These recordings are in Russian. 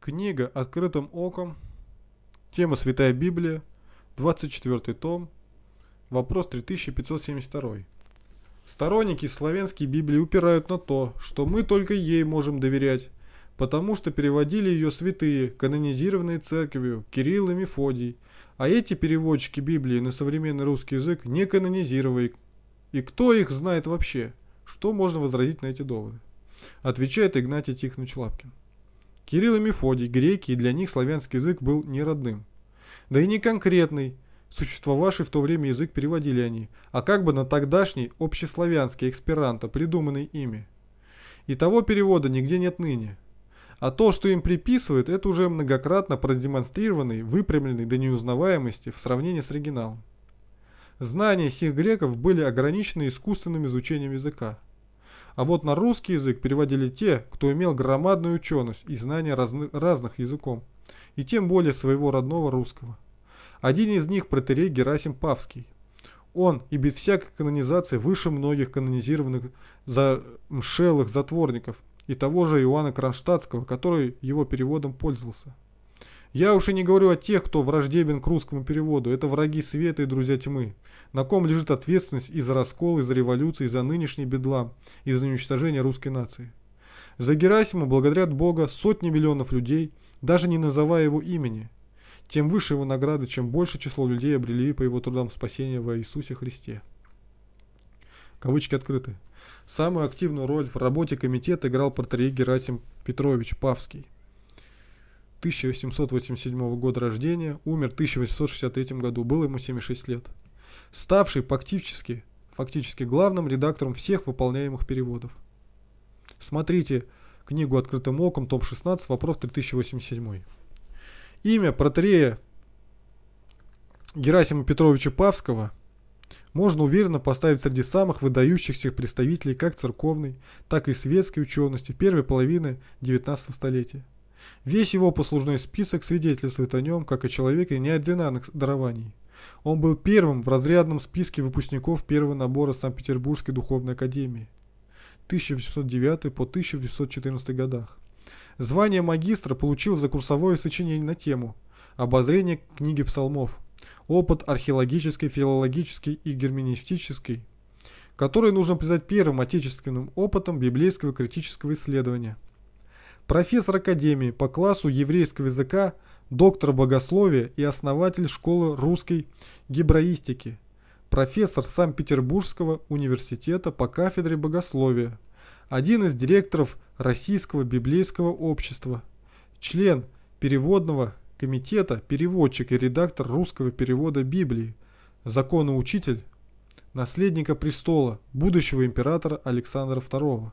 Книга «Открытым оком», тема «Святая Библия», 24 том, вопрос 3572. Сторонники славянской Библии упирают на то, что мы только ей можем доверять, потому что переводили ее святые, канонизированные церковью, Кирилл и Мефодий, а эти переводчики Библии на современный русский язык не канонизировали. И кто их знает вообще? Что можно возразить на эти доводы? Отвечает Игнатий Тихонович Лапкин. Кирилл и Мефодий, греки, и для них славянский язык был не родным. Да и не конкретный, существовавший в то время язык переводили они, а как бы на тогдашний общеславянский эксперанто, придуманный ими. И того перевода нигде нет ныне. А то, что им приписывают, это уже многократно продемонстрированный, выпрямленный до неузнаваемости в сравнении с оригиналом. Знания сих греков были ограничены искусственным изучением языка. А вот на русский язык переводили те, кто имел громадную ученость и знания разных, разных языком, и тем более своего родного русского. Один из них протерей Герасим Павский. Он и без всякой канонизации выше многих канонизированных за мшелых затворников и того же Иоанна Кронштадтского, который его переводом пользовался. Я уж и не говорю о тех, кто враждебен к русскому переводу. Это враги света и друзья тьмы. На ком лежит ответственность и за раскол, и за революции, и за нынешний бедлам, и за уничтожение русской нации. За Герасима благодарят Бога сотни миллионов людей, даже не называя его имени. Тем выше его награды, чем больше число людей обрели по его трудам спасения во Иисусе Христе. Кавычки открыты. Самую активную роль в работе комитета играл портрет Герасим Петрович Павский – 1887 года рождения, умер в 1863 году, было ему 76 лет. Ставший фактически, фактически главным редактором всех выполняемых переводов. Смотрите книгу «Открытым оком», том 16, вопрос 3087. Имя протрея Герасима Петровича Павского можно уверенно поставить среди самых выдающихся представителей как церковной, так и светской учености первой половины XIX столетия. Весь его послужной список свидетельствует о нем, как о человеке неординарных дарований. Он был первым в разрядном списке выпускников первого набора Санкт-Петербургской духовной академии 1909 по 1914 годах. Звание магистра получил за курсовое сочинение на тему «Обозрение книги псалмов. Опыт археологической, филологической и герменевтической», который нужно признать первым отечественным опытом библейского критического исследования – профессор академии по классу еврейского языка, доктор богословия и основатель школы русской гебраистики, профессор Санкт-Петербургского университета по кафедре богословия, один из директоров Российского библейского общества, член переводного комитета, переводчик и редактор русского перевода Библии, законоучитель, наследника престола, будущего императора Александра II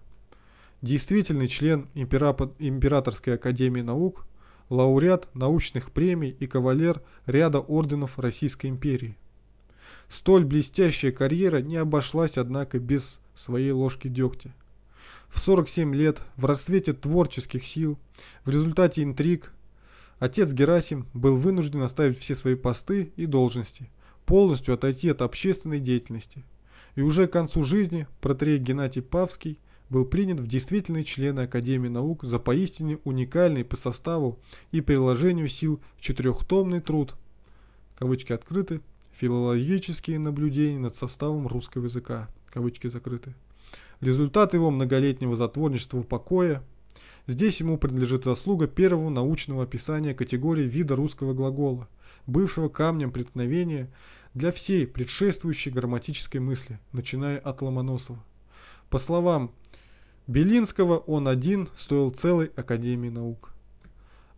действительный член Императорской академии наук, лауреат научных премий и кавалер ряда орденов Российской империи. Столь блестящая карьера не обошлась, однако, без своей ложки дегтя. В 47 лет, в расцвете творческих сил, в результате интриг, отец Герасим был вынужден оставить все свои посты и должности, полностью отойти от общественной деятельности. И уже к концу жизни протеерей Геннадий Павский был принят в действительные члены Академии наук за поистине уникальный по составу и приложению сил четырехтомный труд, кавычки открыты, филологические наблюдения над составом русского языка, кавычки закрыты. Результат его многолетнего затворничества в покое. Здесь ему принадлежит заслуга первого научного описания категории вида русского глагола, бывшего камнем преткновения для всей предшествующей грамматической мысли, начиная от Ломоносова. По словам Белинского он один стоил целой Академии наук.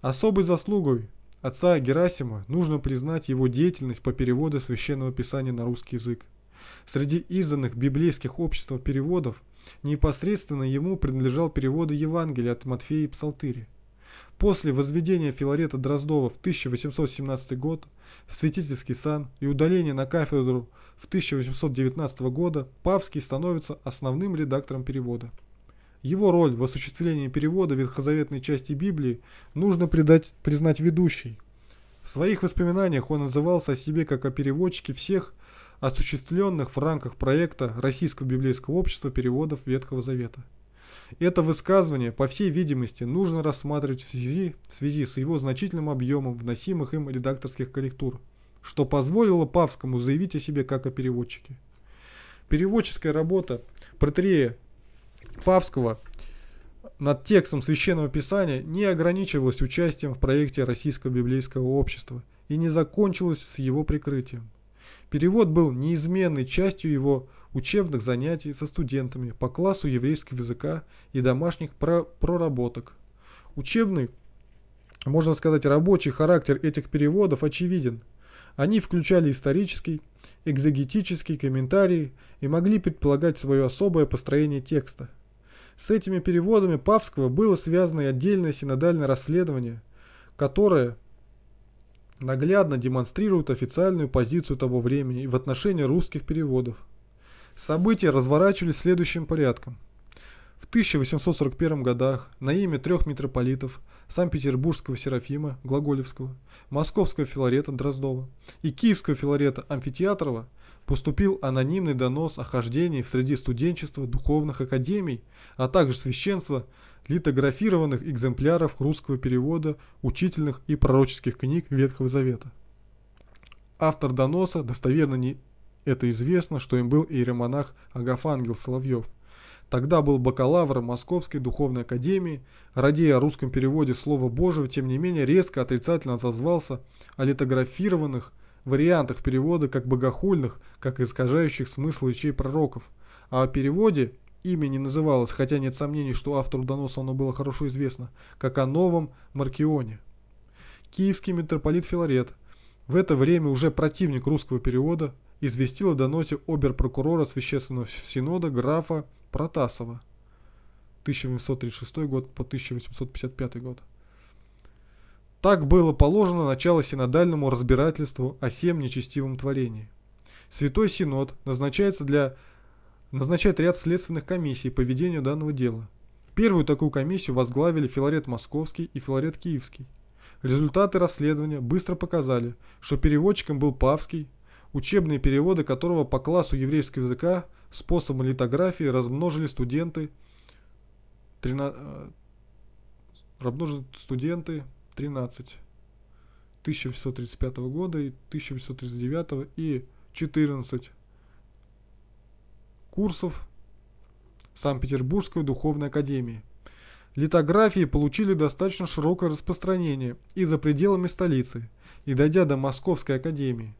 Особой заслугой отца Герасима нужно признать его деятельность по переводу священного писания на русский язык. Среди изданных библейских обществом переводов непосредственно ему принадлежал переводы Евангелия от Матфея и Псалтыри. После возведения Филарета Дроздова в 1817 год в святительский сан и удаления на кафедру в 1819 года Павский становится основным редактором перевода. Его роль в осуществлении перевода ветхозаветной части Библии нужно придать, признать ведущей. В своих воспоминаниях он назывался о себе как о переводчике всех осуществленных в рамках проекта Российского библейского общества переводов Ветхого Завета. Это высказывание, по всей видимости, нужно рассматривать в связи, в связи с его значительным объемом вносимых им редакторских корректур, что позволило Павскому заявить о себе как о переводчике. Переводческая работа протрея Павского над текстом Священного Писания не ограничивалось участием в проекте Российского библейского общества и не закончилось с его прикрытием. Перевод был неизменной частью его учебных занятий со студентами по классу еврейского языка и домашних проработок. Учебный, можно сказать, рабочий характер этих переводов очевиден. Они включали исторический, экзегетический комментарий и могли предполагать свое особое построение текста – с этими переводами Павского было связано и отдельное синодальное расследование, которое наглядно демонстрирует официальную позицию того времени в отношении русских переводов. События разворачивались следующим порядком. В 1841 годах на имя трех митрополитов – Санкт-Петербургского Серафима Глаголевского, Московского Филарета Дроздова и Киевского Филарета Амфитеатрова поступил анонимный донос о хождении в среди студенчества духовных академий, а также священства литографированных экземпляров русского перевода учительных и пророческих книг Ветхого Завета. Автор доноса достоверно не это известно, что им был иеромонах Агафангел Соловьев – Тогда был бакалавр Московской духовной академии, радея о русском переводе слова Божьего, тем не менее резко отрицательно отозвался о литографированных вариантах перевода как богохульных, как искажающих смысл речей пророков. А о переводе имя не называлось, хотя нет сомнений, что автору доноса оно было хорошо известно, как о новом Маркионе. Киевский митрополит Филарет, в это время уже противник русского перевода, известил о доносе оберпрокурора Священного Синода графа Протасова, 1836 год по 1855 год. Так было положено начало синодальному разбирательству о всем нечестивом творении. Святой Синод назначается для... назначает ряд следственных комиссий по ведению данного дела. Первую такую комиссию возглавили Филарет Московский и Филарет Киевский. Результаты расследования быстро показали, что переводчиком был Павский, учебные переводы которого по классу еврейского языка способом литографии размножили студенты 13, э, размножили студенты 13 1835 года и 1839 и 14 курсов Санкт-Петербургской духовной академии. Литографии получили достаточно широкое распространение и за пределами столицы, и дойдя до Московской академии.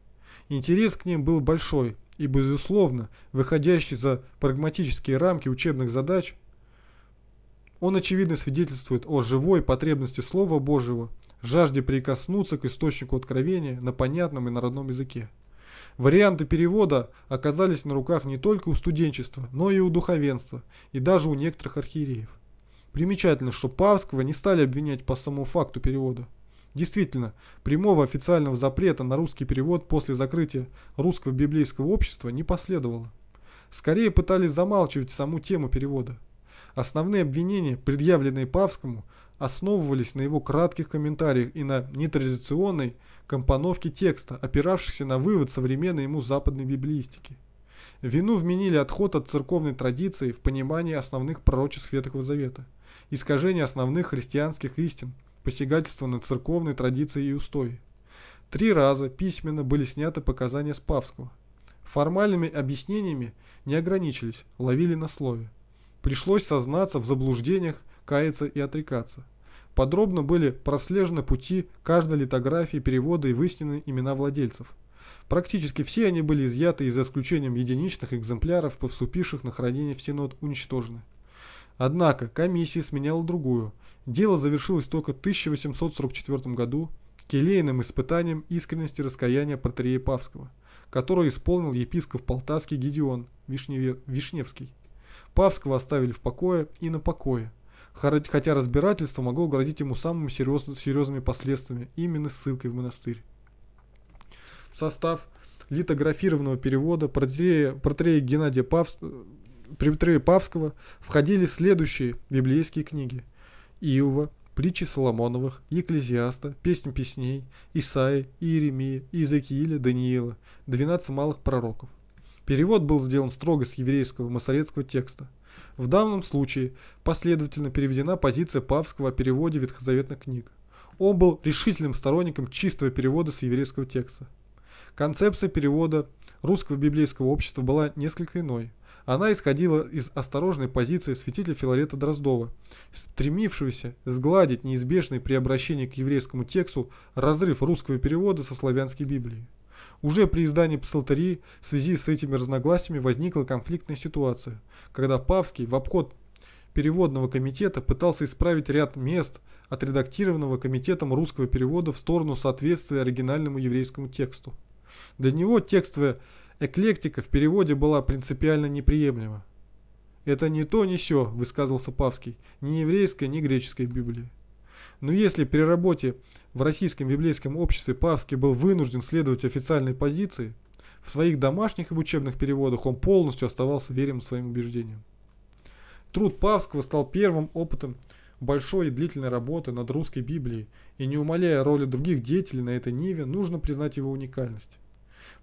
Интерес к ним был большой и, безусловно, выходящий за прагматические рамки учебных задач, он очевидно свидетельствует о живой потребности Слова Божьего, жажде прикоснуться к источнику откровения на понятном и народном языке. Варианты перевода оказались на руках не только у студенчества, но и у духовенства, и даже у некоторых архиереев. Примечательно, что Павского не стали обвинять по самому факту перевода. Действительно, прямого официального запрета на русский перевод после закрытия Русского библейского общества не последовало. Скорее пытались замалчивать саму тему перевода. Основные обвинения, предъявленные Павскому, основывались на его кратких комментариях и на нетрадиционной компоновке текста, опиравшихся на вывод современной ему западной библиистики. Вину вменили отход от церковной традиции в понимании основных пророчеств Ветхого Завета, искажение основных христианских истин – посягательство на церковные традиции и устои. Три раза письменно были сняты показания Спавского. Формальными объяснениями не ограничились, ловили на слове. Пришлось сознаться в заблуждениях, каяться и отрекаться. Подробно были прослежены пути каждой литографии, перевода и выяснены имена владельцев. Практически все они были изъяты и за исключением единичных экземпляров, повступивших на хранение в Синод, уничтожены. Однако комиссия сменяла другую – Дело завершилось только в 1844 году келейным испытанием искренности раскаяния протеерея Павского, которое исполнил епископ Полтавский Гедеон Вишневе... Вишневский. Павского оставили в покое и на покое, хотя разбирательство могло грозить ему самыми серьез... серьезными последствиями, именно ссылкой в монастырь. В состав литографированного перевода протеерея, Геннадия Павс... Э, Павского входили следующие библейские книги – Иова, притчи Соломоновых, Екклезиаста, Песнь Песней, Исаи, Иеремия, Иезекииля, Даниила, 12 малых пророков. Перевод был сделан строго с еврейского масоретского текста. В данном случае последовательно переведена позиция Павского о переводе ветхозаветных книг. Он был решительным сторонником чистого перевода с еврейского текста. Концепция перевода русского библейского общества была несколько иной – она исходила из осторожной позиции святителя Филарета Дроздова, стремившегося сгладить неизбежный при обращении к еврейскому тексту разрыв русского перевода со славянской Библии. Уже при издании псалтерии в связи с этими разногласиями возникла конфликтная ситуация, когда Павский в обход переводного комитета пытался исправить ряд мест, отредактированного комитетом русского перевода в сторону соответствия оригинальному еврейскому тексту. для него текстовая Эклектика в переводе была принципиально неприемлема. «Это не то, не сё», – высказывался Павский, – «ни еврейской, ни греческой Библии». Но если при работе в российском библейском обществе Павский был вынужден следовать официальной позиции, в своих домашних и учебных переводах он полностью оставался верен своим убеждениям. Труд Павского стал первым опытом большой и длительной работы над русской Библией, и не умаляя роли других деятелей на этой ниве, нужно признать его уникальность.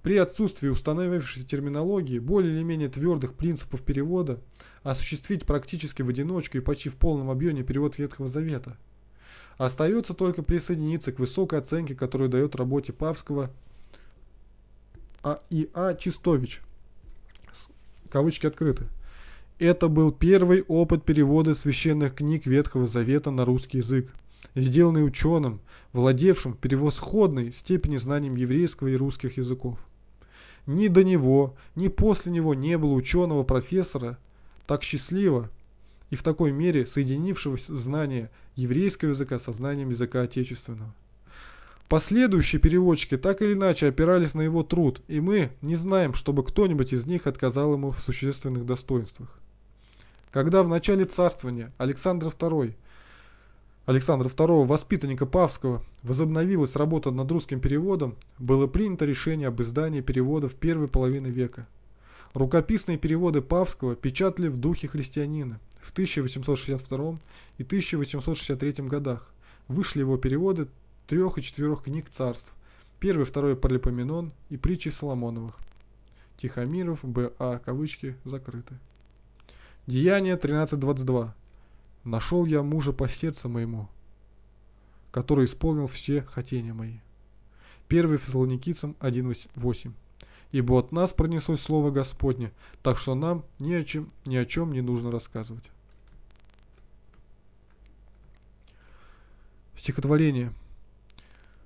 При отсутствии установившейся терминологии, более или менее твердых принципов перевода, осуществить практически в одиночку и почти в полном объеме перевод Ветхого Завета. Остается только присоединиться к высокой оценке, которую дает работе Павского а. И. А. Чистович. Кавычки открыты. Это был первый опыт перевода священных книг Ветхого Завета на русский язык сделанный ученым, владевшим перевосходной превосходной степени знанием еврейского и русских языков. Ни до него, ни после него не было ученого-профессора так счастливо и в такой мере соединившего знание еврейского языка со знанием языка отечественного. Последующие переводчики так или иначе опирались на его труд, и мы не знаем, чтобы кто-нибудь из них отказал ему в существенных достоинствах. Когда в начале царствования Александр II – Александра II, воспитанника Павского, возобновилась работа над русским переводом, было принято решение об издании перевода в первой половине века. Рукописные переводы Павского печатали в духе христианина в 1862 и 1863 годах. Вышли его переводы трех и четверых книг царств, первый второй Паралипоменон и притчи Соломоновых. Тихомиров, Б.А. кавычки закрыты. Деяние 1322. Нашел я мужа по сердцу моему, который исполнил все хотения мои. 1 Фессалоникийцам 1.8 «Ибо от нас пронеслось слово Господне, так что нам ни о чем, ни о чем не нужно рассказывать». Стихотворение.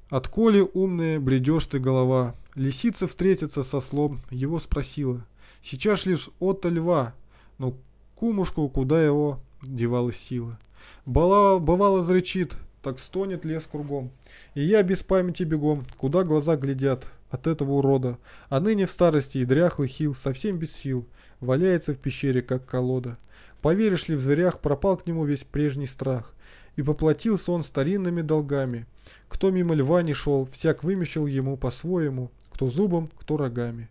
«Отколе умная бредешь ты голова, лисица встретится со слом, его спросила. Сейчас лишь отто льва, но кумушку куда его девалась сила. Бала, бывало зрычит, так стонет лес кругом. И я без памяти бегом, куда глаза глядят, от этого урода. А ныне в старости и дряхлый хил, совсем без сил, валяется в пещере, как колода. Поверишь ли, в зверях пропал к нему весь прежний страх. И поплатился он старинными долгами. Кто мимо льва не шел, всяк вымещил ему по-своему, кто зубом, кто рогами.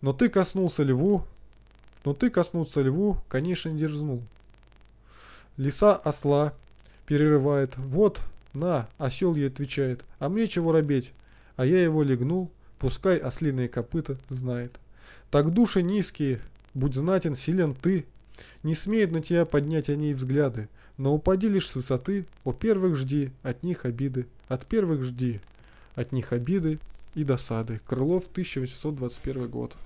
Но ты коснулся льву, но ты коснуться льву, конечно, дерзнул. Лиса осла перерывает. Вот, на, осел ей отвечает. А мне чего робеть? А я его легнул, пускай ослиные копыта знает. Так души низкие, будь знатен, силен ты. Не смеют на тебя поднять они взгляды, но упади лишь с высоты, о первых жди, от них обиды, от первых жди, от них обиды и досады. Крылов, 1821 год.